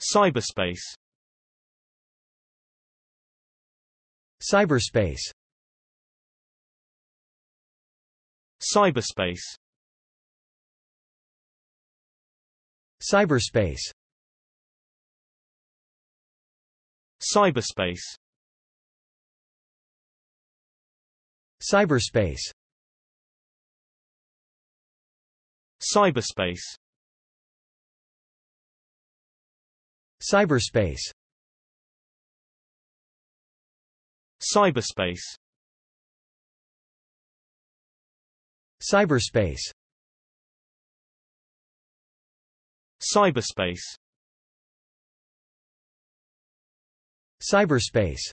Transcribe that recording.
Cyberspace Cyberspace Cyberspace Cyberspace Cyberspace Cyberspace Cyberspace Cyberspace Cyberspace Cyberspace Cyberspace Cyberspace